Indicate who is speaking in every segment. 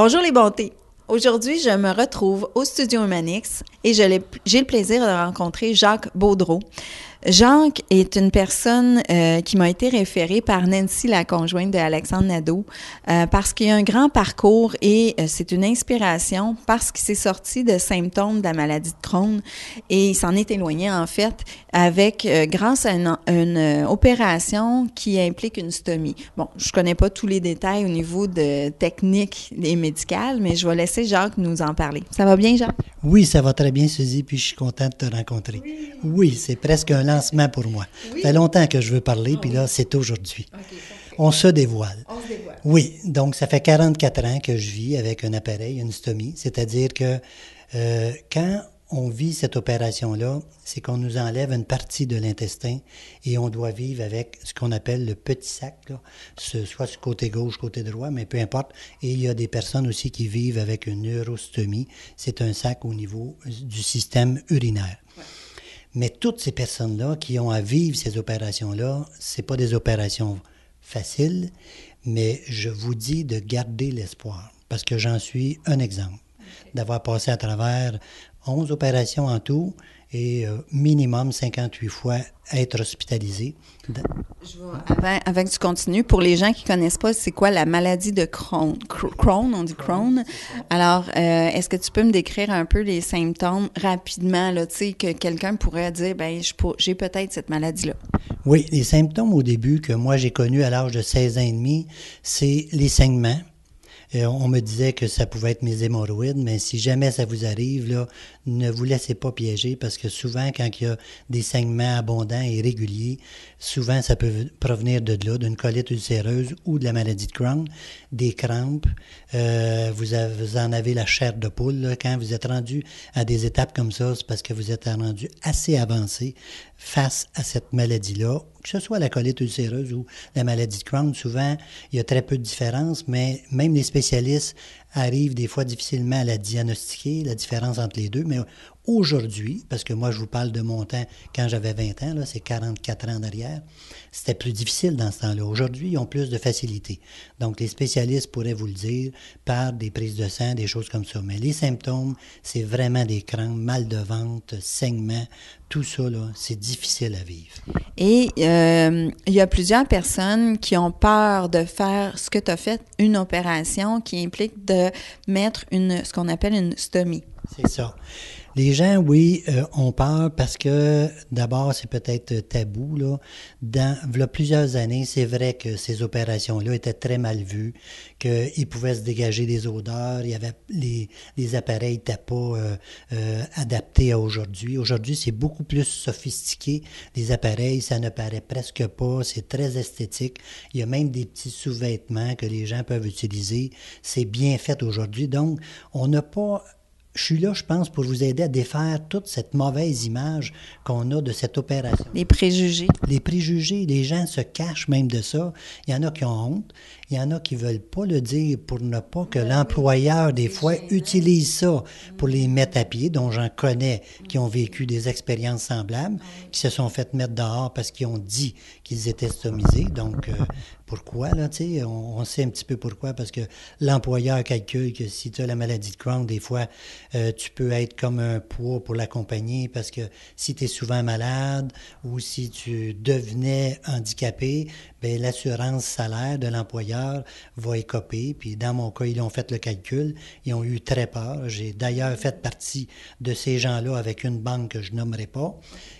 Speaker 1: Bonjour les bontés. Aujourd'hui, je me retrouve au studio Humanix et j'ai le plaisir de rencontrer Jacques Baudreau. Jacques est une personne euh, qui m'a été référée par Nancy, la conjointe de Alexandre Nadeau, euh, parce qu'il a un grand parcours et euh, c'est une inspiration parce qu'il s'est sorti de symptômes de la maladie de Crohn et il s'en est éloigné en fait avec grâce à une, opération qui implique une stomie. Bon, je connais pas tous les détails au niveau de technique et médicale, mais je vais laisser Jacques nous en parler. Ça va bien, Jacques?
Speaker 2: Oui, ça va très bien, Suzy, puis je suis content de te rencontrer. Oui, c'est presque un lancement pour moi. Ça fait longtemps que je veux parler, puis là, c'est aujourd'hui. on se dévoile. On se dévoile. Oui, donc ça fait 44 ans que je vis avec un appareil, une stomie, c'est-à-dire que euh, quand on vit cette opération-là, c'est qu'on nous enlève une partie de l'intestin et on doit vivre avec ce qu'on appelle le petit sac, ce, soit ce côté gauche, côté droit, mais peu importe. Et il y a des personnes aussi qui vivent avec une neurostomie, c'est un sac au niveau du système urinaire. Mais toutes ces personnes-là qui ont à vivre ces opérations-là, ce pas des opérations faciles, mais je vous dis de garder l'espoir, parce que j'en suis un exemple d'avoir passé à travers 11 opérations en tout et euh, minimum 58 fois être hospitalisé.
Speaker 1: Je avant, que tu continues, pour les gens qui connaissent pas, c'est quoi la maladie de Crohn? Crohn, on dit Crohn. Alors, euh, est-ce que tu peux me décrire un peu les symptômes rapidement, là, que quelqu'un pourrait dire, ben, j'ai peut-être cette maladie-là?
Speaker 2: Oui, les symptômes au début que moi j'ai connus à l'âge de 16 ans et demi, c'est les saignements euh, on me disait que ça pouvait être mes hémorroïdes, mais si jamais ça vous arrive, là, ne vous laissez pas piéger parce que souvent, quand il y a des saignements abondants et réguliers, souvent ça peut provenir de là, d'une colite ulcéreuse ou de la maladie de Crohn, des crampes. Euh, vous, avez, en avez la chair de poule. Quand vous êtes rendu à des étapes comme ça, c'est parce que vous êtes rendu assez avancé face à cette maladie-là que ce soit la colite ulcéreuse ou la maladie de Crohn, souvent, il y a très peu de différence, mais même les spécialistes arrivent des fois difficilement à la diagnostiquer, la différence entre les deux, mais aujourd'hui, parce que moi, je vous parle de mon temps quand j'avais 20 ans, c'est 44 ans derrière, c'était plus difficile dans ce temps-là. Aujourd'hui, ils ont plus de facilité. Donc, les spécialistes pourraient vous le dire par des prises de sang, des choses comme ça. Mais les symptômes, c'est vraiment des crampes, mal de ventre, saignement, tout ça, c'est difficile à vivre.
Speaker 1: Et euh, il y a plusieurs personnes qui ont peur de faire ce que tu as fait, une opération qui implique de mettre une, ce qu'on appelle une stomie. C'est
Speaker 2: ça. Les gens, oui, on euh, ont peur parce que d'abord, c'est peut-être euh, tabou. Dans plusieurs années, c'est vrai que ces opérations-là étaient très mal vues, qu'ils pouvaient se dégager des odeurs, il y avait les, appareils n'étaient pas euh, adaptés à aujourd'hui. Aujourd'hui, c'est beaucoup plus sophistiqué. Les appareils, ça ne paraît presque pas, c'est très esthétique. Il y a même des petits sous-vêtements que les gens peuvent utiliser. C'est bien fait aujourd'hui. Donc, on n'a pas je suis là, je pense, pour vous aider à défaire toute cette mauvaise image qu'on a de cette opération. Les préjugés. Les préjugés, les gens se cachent même de ça. Il y en a qui ont honte. Il y en a qui veulent pas le dire pour ne pas que l'employeur, des fois, utilise ça pour les mettre à pied, dont j'en connais qui ont vécu des expériences semblables, qui se sont fait mettre dehors parce qu'ils ont dit qu'ils étaient stomisés. Donc, euh, pourquoi, là, tu on, sait un petit peu pourquoi, parce que l'employeur calcule que si tu as la maladie de Crohn, des fois, euh, tu peux être comme un poids pour l'accompagner, parce que si tu es souvent malade ou si tu devenais handicapé, ben l'assurance salaire de l'employeur va Puis dans mon cas, ils ont fait le calcul. Ils ont eu très peur. J'ai d'ailleurs fait partie de ces gens-là avec une banque que je nommerai pas,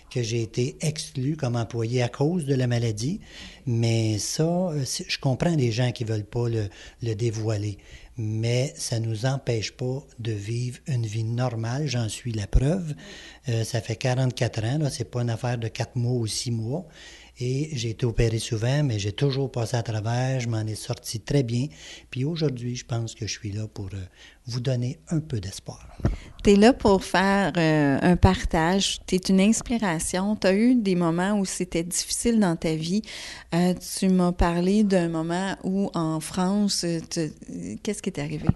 Speaker 2: que j'ai été exclu comme employé à cause de la maladie. Mais ça, euh, je comprends les gens qui veulent pas le, dévoiler mais ça ne nous empêche pas de vivre une vie normale, j'en suis la preuve. Euh, ça fait 44 ans, ce n'est pas une affaire de 4 mois ou 6 mois, et j'ai été opéré souvent, mais j'ai toujours passé à travers. Je m'en ai sorti très bien. Puis aujourd'hui, je pense que je suis là pour euh, vous donner un peu d'espoir.
Speaker 1: Tu es là pour faire euh, un partage. Tu es une inspiration. Tu as eu des moments où c'était difficile dans ta vie. Euh, tu m'as parlé d'un moment où en France, qu'est-ce qui t'est arrivé?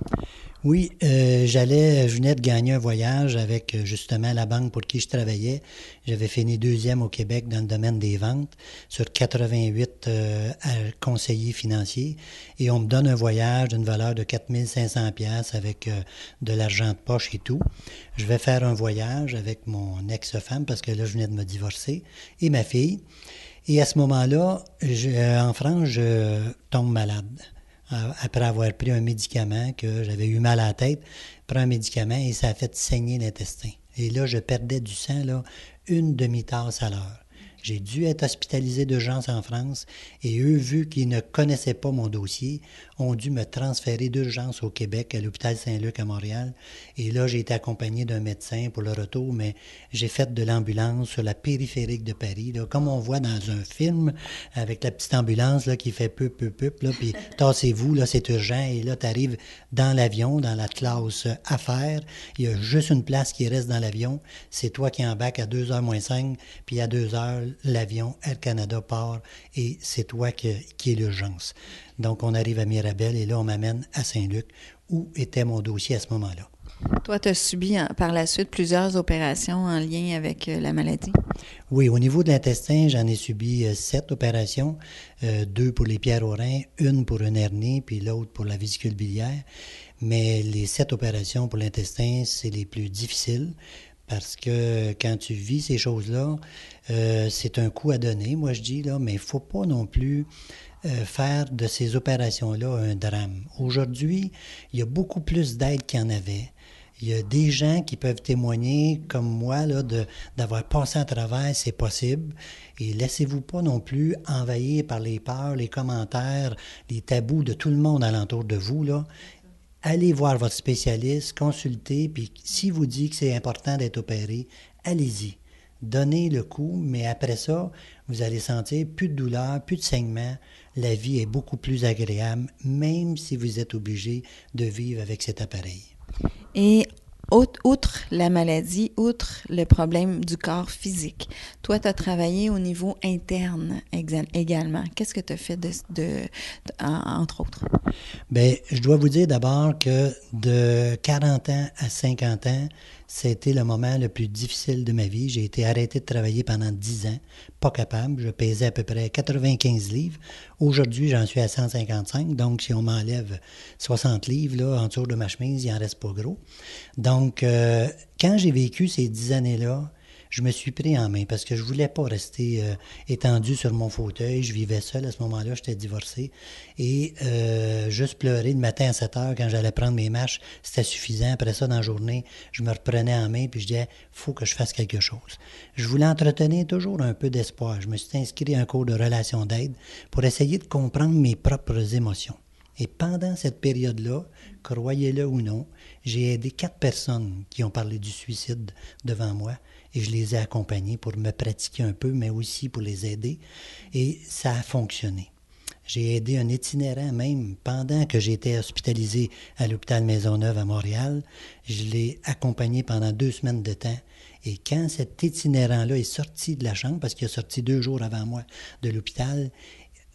Speaker 2: Oui, euh, j'allais, euh, je venais de gagner un voyage avec euh, justement la banque pour qui je travaillais. J'avais fini deuxième au Québec dans le domaine des ventes sur 88 euh, conseillers financiers et on me donne un voyage d'une valeur de 4500 pièces avec de l'argent de poche et tout. Je vais faire un voyage avec mon ex-femme parce que là, je venais de me divorcer et ma fille. Et à ce moment-là, en France, je tombe malade. Euh, après avoir pris un médicament, que j'avais eu mal à la tête, prends un médicament et ça a fait saigner l'intestin. Et là, je perdais du sang, là, une demi-tasse à l'heure. J'ai dû être hospitalisé d'urgence en France et eux, vu qu'ils ne connaissaient pas mon dossier, ont dû me transférer d'urgence au Québec, à l'hôpital Saint-Luc à Montréal. Et là, j'ai été accompagné d'un médecin pour le retour, mais j'ai fait de l'ambulance sur la périphérique de Paris, comme on voit dans un film avec la petite ambulance là, qui fait peu, peu, peu, puis tassez-vous, là, c'est urgent. Et là, tu arrives dans l'avion, dans la classe affaires. Il y a juste une place qui reste dans l'avion. C'est toi qui en bac à 2h moins 5, puis à 2h, l'avion, Air Canada part et c'est toi qui, qui est l'urgence. Donc, on arrive à Mirabel et là, on m'amène à Saint-Luc où était mon dossier à ce moment-là.
Speaker 1: Toi, tu as subi hein, par la suite plusieurs opérations en lien avec euh, la maladie?
Speaker 2: Oui, au niveau de l'intestin, j'en ai subi euh, sept opérations, euh, deux pour les pierres aux reins, une pour une hernie, puis l'autre pour la vésicule biliaire. Mais les sept opérations pour l'intestin, c'est les plus difficiles parce que quand tu vis ces choses-là, euh, c'est un coup à donner, moi je dis, là, mais il ne faut pas non plus euh, faire de ces opérations-là un drame. Aujourd'hui, il y a beaucoup plus d'aide qu'il y en avait. Il y a des gens qui peuvent témoigner, comme moi, là, d'avoir passé à travers, c'est possible. Et laissez-vous pas non plus envahir par les peurs, les commentaires, les tabous de tout le monde alentour de vous. Là allez voir votre spécialiste, consultez, puis s'il vous dit que c'est important d'être opéré, allez-y. Donnez le coup, mais après ça, vous allez sentir plus de douleur, plus de saignement. La vie est beaucoup plus agréable, même si vous êtes obligé de vivre avec cet appareil.
Speaker 1: Et outre la maladie, outre le problème du corps physique, toi, tu as travaillé au niveau interne également. Qu'est-ce que tu as fait, de, entre autres?
Speaker 2: Bien, je dois vous dire d'abord que de 40 ans à 50 ans, c'était le moment le plus difficile de ma vie. J'ai été arrêté de travailler pendant 10 ans, pas capable. Je pesais à peu près 95 livres. Aujourd'hui, j'en suis à 155. Donc, si on m'enlève 60 livres là, en dessous de ma chemise, il en reste pas gros. Donc, euh, quand j'ai vécu ces 10 années-là, je me suis pris en main parce que je voulais pas rester euh, étendu sur mon fauteuil. Je vivais seul à ce moment-là, j'étais divorcé. Et euh, juste pleurer de matin à 7 heures quand j'allais prendre mes marches, c'était suffisant. Après ça, dans la journée, je me reprenais en main puis je disais, faut que je fasse quelque chose. Je voulais entretenir toujours un peu d'espoir. Je me suis inscrit à un cours de relations d'aide pour essayer de comprendre mes propres émotions. Et pendant cette période-là, croyez-le ou non, j'ai aidé quatre personnes qui ont parlé du suicide devant moi et je les ai accompagnés pour me pratiquer un peu, mais aussi pour les aider. Et ça a fonctionné. J'ai aidé un itinérant même pendant que j'étais hospitalisé à l'hôpital Maisonneuve à Montréal. Je l'ai accompagné pendant deux semaines de temps. Et quand cet itinérant-là est sorti de la chambre, parce qu'il est sorti deux jours avant moi de l'hôpital,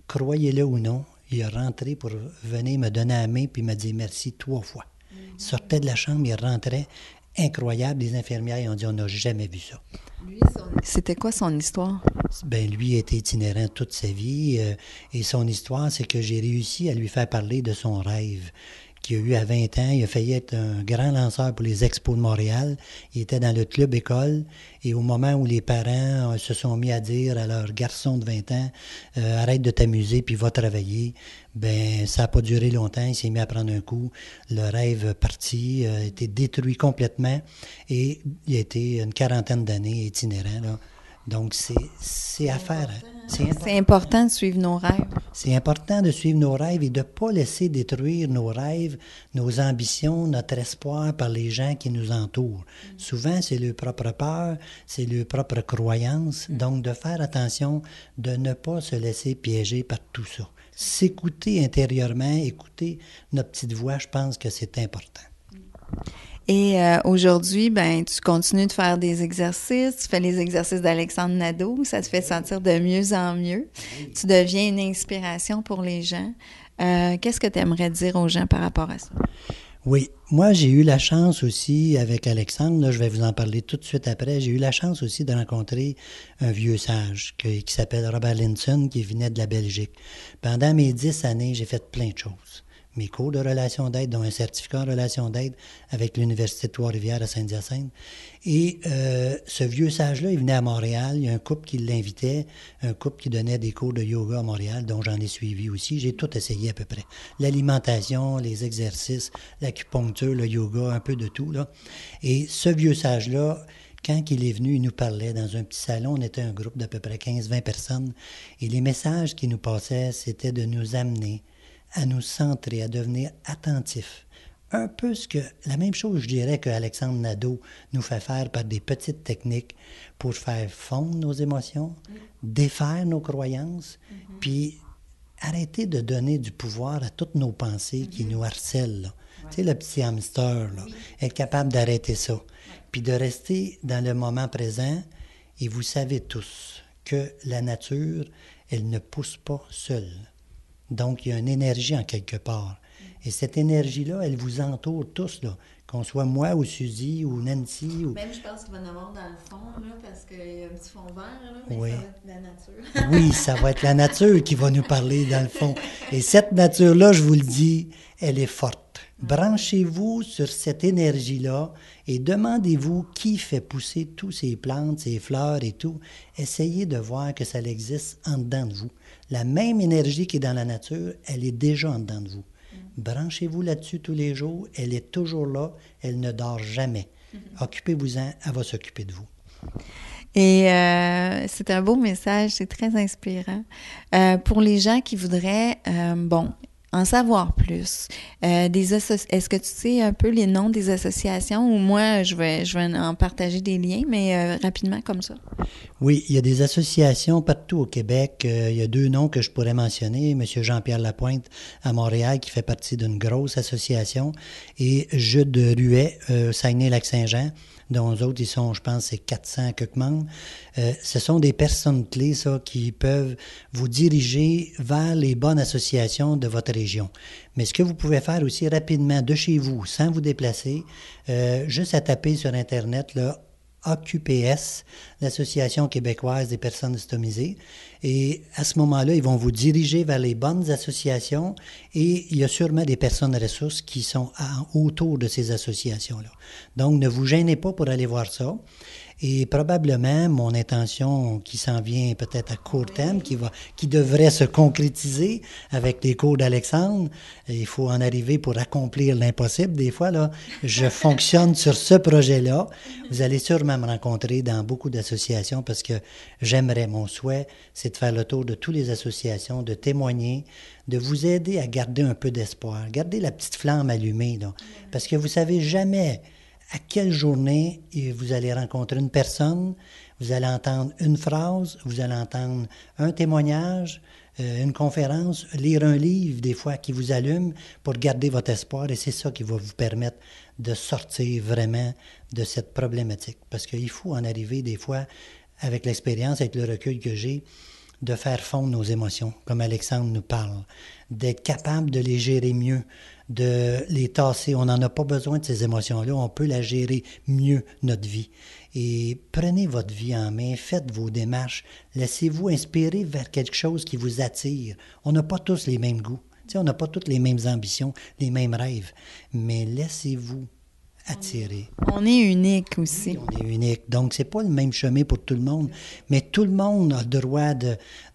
Speaker 2: croyez-le ou non, il est rentré pour venir me donner la main puis me dire merci trois fois. Il sortait de la chambre, il rentrait incroyable. Les infirmières ont dit on n'a jamais
Speaker 1: vu ça. C'était quoi son histoire?
Speaker 2: Ben, lui était itinérant toute sa vie euh, et son histoire, c'est que j'ai réussi à lui faire parler de son rêve a eu à 20 ans. Il a failli être un grand lanceur pour les Expos de Montréal. Il était dans le club école. Et au moment où les parents euh, se sont mis à dire à leur garçon de 20 ans, euh, arrête de t'amuser puis va travailler, ben ça n'a pas duré longtemps. Il s'est mis à prendre un coup. Le rêve parti, était euh, a été détruit complètement. Et il a été une quarantaine d'années itinérant. Donc, c'est à faire. C'est important.
Speaker 1: important. de suivre nos rêves.
Speaker 2: C'est important de suivre nos rêves et de ne pas laisser détruire nos rêves, nos ambitions, notre espoir par les gens qui nous entourent. Souvent, c'est leur propre peur, c'est leur propre croyance. Donc, de faire attention, de ne pas se laisser piéger par tout ça. S'écouter intérieurement, écouter notre petite voix, je pense que c'est important.
Speaker 1: Et euh, aujourd'hui, ben, tu continues de faire des exercices. Tu fais les exercices d'Alexandre Nadeau. Ça te fait sentir de mieux en mieux. Tu deviens une inspiration pour les gens. Euh, qu'est-ce que tu aimerais dire aux gens par rapport à ça?
Speaker 2: Oui, moi j'ai eu la chance aussi avec Alexandre, là, je vais vous en parler tout de suite après, j'ai eu la chance aussi de rencontrer un vieux sage qui, qui s'appelle Robert Linson qui venait de la Belgique. Pendant mes dix années, j'ai fait plein de choses mes cours de relations d'aide, dont un certificat en relations d'aide avec l'Université de Trois-Rivières à Saint-Hyacinthe. Et euh, ce vieux sage-là, il venait à Montréal. Il y a un couple qui l'invitait, un couple qui donnait des cours de yoga à Montréal, dont j'en ai suivi aussi. J'ai tout essayé à peu près. L'alimentation, les exercices, l'acupuncture, le yoga, un peu de tout. Là. Et ce vieux sage-là, quand il est venu, il nous parlait dans un petit salon. On était un groupe d'à peu près 15-20 personnes. Et les messages qu'il nous passait, c'était de nous amener à nous centrer, à devenir attentifs. Un peu ce que, la même chose, je dirais, que Alexandre Nadeau nous fait faire par des petites techniques pour faire fondre nos émotions, défaire nos croyances, mhm. puis arrêter de donner du pouvoir à toutes nos pensées qui mhm. nous harcèlent. Tu sais, le petit hamster, là, être capable d'arrêter ça. Puis de rester dans le moment présent. Et vous savez tous que la nature, elle ne pousse pas seule. Donc, il y a une énergie en quelque part. Et cette énergie-là, elle vous entoure tous. Là qu'on soit moi ou Suzy ou Nancy. Ou... Même,
Speaker 1: je pense qu'il va en avoir dans le fond, là, parce qu'il
Speaker 2: y a un petit fond vert, là, oui. ça va
Speaker 1: être la nature. oui,
Speaker 2: ça va être la nature qui va nous parler dans le fond. Et cette nature-là, je vous le dis, elle est forte. Branchez-vous sur cette énergie-là et demandez-vous qui fait pousser toutes ces plantes, ces fleurs et tout. Essayez de voir que ça existe en dedans de vous. La même énergie qui est dans la nature, elle est déjà en dedans de vous. Branchez-vous là-dessus tous les jours. Elle est toujours là. Elle ne dort jamais. Mhm. Occupez-vous-en. Elle va s'occuper de vous.
Speaker 1: Et euh, c'est un beau message, c'est très inspirant. Euh, pour les gens qui voudraient, euh, bon, en savoir plus. Euh, des Est-ce que tu sais un peu les noms des associations ou moi, je vais, je en partager des liens, mais euh, rapidement comme ça?
Speaker 2: Oui, il y a des associations partout au Québec. Euh, il y a deux noms que je pourrais mentionner. Monsieur Jean-Pierre Lapointe à Montréal, qui fait partie d'une grosse association, et Jude Ruet, Saguenay-Lac-Saint-Jean dont eux autres, ils sont, je pense, c'est 400 quelques euh, ce sont des personnes clés, ça, qui peuvent vous diriger vers les bonnes associations de votre région. Mais ce que vous pouvez faire aussi rapidement de chez vous, sans vous déplacer, euh, juste à taper sur Internet, là, AQPS, l'Association québécoise des personnes estomisées. Et à ce moment-là, ils vont vous diriger vers les bonnes associations et il y a sûrement des personnes ressources qui sont autour de ces associations-là. Donc, ne vous gênez pas pour aller voir ça. Et probablement, mon intention qui s'en vient peut-être à court terme, qui, va, qui devrait se concrétiser avec les cours d'Alexandre, il faut en arriver pour accomplir l'impossible. Des fois, là, je fonctionne sur ce projet-là. Vous allez sûrement me rencontrer dans beaucoup d'associations parce que j'aimerais, mon souhait, c'est de faire le tour de toutes les associations, de témoigner, de vous aider à garder un peu d'espoir, garder la petite flamme allumée, parce que vous savez jamais à quelle journée vous allez rencontrer une personne, vous allez entendre une phrase, vous allez entendre un témoignage, euh, une conférence, lire un livre des fois qui vous allume pour garder votre espoir et c'est ça qui va vous permettre de sortir vraiment de cette problématique. Parce qu'il faut en arriver des fois, avec l'expérience, avec le recul que j'ai, de faire fondre nos émotions, comme Alexandre nous parle, d'être capable de les gérer mieux, de les tasser. On n'en a pas besoin de ces émotions-là. On peut la gérer mieux, notre vie. Et prenez votre vie en main, faites vos démarches, laissez-vous inspirer vers quelque chose qui vous attire. On n'a pas tous les mêmes goûts. on n'a pas toutes les mêmes ambitions, les mêmes rêves, mais laissez-vous
Speaker 1: on est unique aussi.
Speaker 2: on est unique. Donc, c'est pas le même chemin pour tout le monde, mais tout le monde a le droit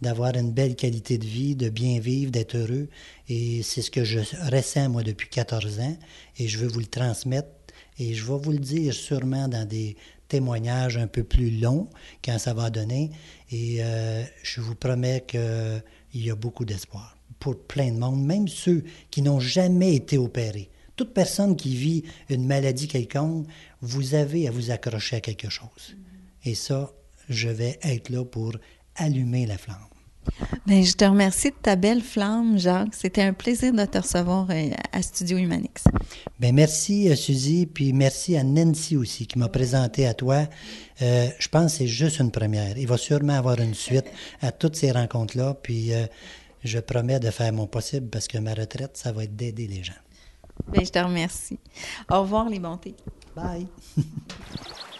Speaker 2: d'avoir une belle qualité de vie, de bien vivre, d'être heureux. Et c'est ce que je ressens, moi, depuis 14 ans. Et je veux vous le transmettre. Et je vais vous le dire sûrement dans des témoignages un peu plus longs quand ça va donner. Et euh, je vous promets qu'il y a beaucoup d'espoir pour plein de monde, même ceux qui n'ont jamais été opérés. Toute personne qui vit une maladie quelconque, vous avez à vous accrocher à quelque chose. Mm-hmm. Et ça, je vais être là pour allumer la flamme.
Speaker 1: Ben, je te remercie de ta belle flamme, Jacques. C'était un plaisir de te recevoir euh, à Studio Humanix.
Speaker 2: Ben merci, euh, Suzy, puis merci à Nancy aussi qui m'a présenté à toi. Euh, je pense que c'est juste une première. Il va sûrement avoir une suite à toutes ces rencontres-là, puis je promets de faire mon possible parce que ma retraite, ça va être d'aider les gens.
Speaker 1: Ben, je te remercie. Au revoir, les bontés. Bye.